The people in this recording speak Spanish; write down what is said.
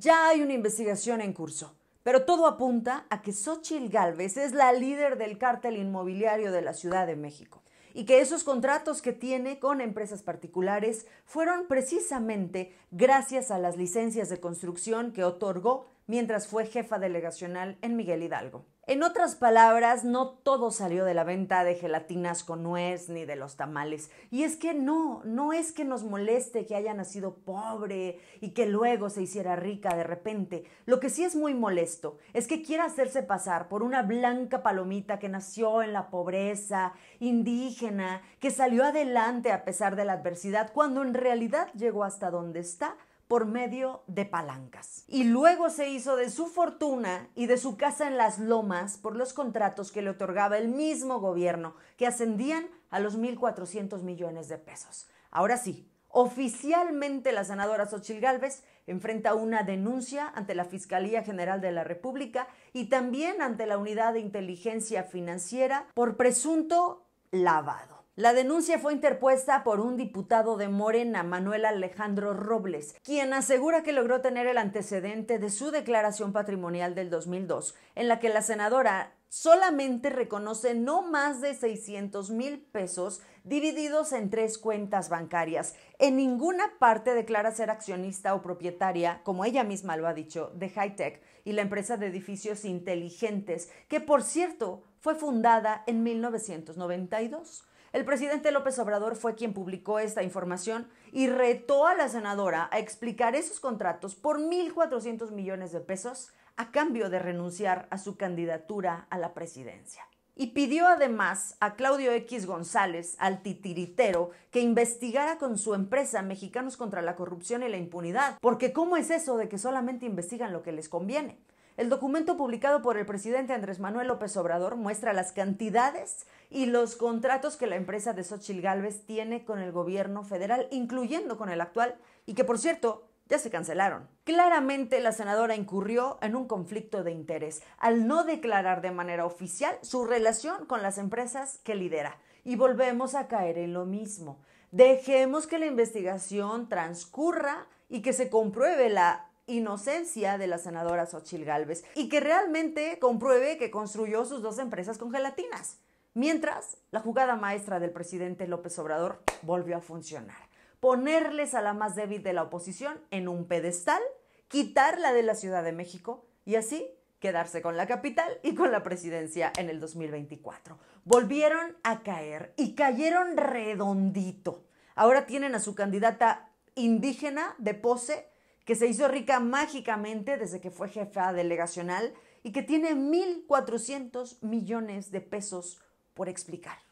Ya hay una investigación en curso, pero todo apunta a que Xochitl Galvez es la líder del cártel inmobiliario de la Ciudad de México y que esos contratos que tiene con empresas particulares fueron precisamente gracias a las licencias de construcción que otorgó mientras fue jefa delegacional en Miguel Hidalgo. En otras palabras, no todo salió de la venta de gelatinas con nuez ni de los tamales. Y es que no, no es que nos moleste que haya nacido pobre y que luego se hiciera rica de repente. Lo que sí es muy molesto es que quiera hacerse pasar por una blanca palomita que nació en la pobreza, indígena, que salió adelante a pesar de la adversidad, cuando en realidad llegó hasta donde está por medio de palancas. Y luego se hizo de su fortuna y de su casa en las lomas por los contratos que le otorgaba el mismo gobierno, que ascendían a los 1.400 millones de pesos. Ahora sí, Oficialmente, la senadora Xochil Gálvez enfrenta una denuncia ante la Fiscalía General de la República y también ante la Unidad de Inteligencia Financiera por presunto lavado. La denuncia fue interpuesta por un diputado de Morena, Manuel Alejandro Robles, quien asegura que logró tener el antecedente de su declaración patrimonial del 2002, en la que la senadora solamente reconoce no más de 600 mil pesos divididos en tres cuentas bancarias. En ninguna parte declara ser accionista o propietaria, como ella misma lo ha dicho, de Hightech y la empresa de edificios inteligentes, que por cierto fue fundada en 1992. El presidente López Obrador fue quien publicó esta información y retó a la senadora a explicar esos contratos por 1.400 millones de pesos a cambio de renunciar a su candidatura a la presidencia. Y pidió además a Claudio X González, al titiritero, que investigara con su empresa Mexicanos contra la Corrupción y la Impunidad, porque ¿cómo es eso de que solamente investigan lo que les conviene? El documento publicado por el presidente Andrés Manuel López Obrador muestra las cantidades y los contratos que la empresa de Xochitl Galvez tiene con el gobierno federal, incluyendo con el actual, y que por cierto ya se cancelaron. Claramente la senadora incurrió en un conflicto de interés al no declarar de manera oficial su relación con las empresas que lidera. Y volvemos a caer en lo mismo. Dejemos que la investigación transcurra y que se compruebe la inocencia de la senadora Xochil Gálvez y que realmente compruebe que construyó sus dos empresas con gelatinas. Mientras, la jugada maestra del presidente López Obrador volvió a funcionar. Ponerles a la más débil de la oposición en un pedestal, quitarla de la Ciudad de México y así quedarse con la capital y con la presidencia en el 2024. Volvieron a caer y cayeron redondito. Ahora tienen a su candidata indígena de pose que se hizo rica mágicamente desde que fue jefa delegacional y que tiene 1.400 millones de pesos por explicar.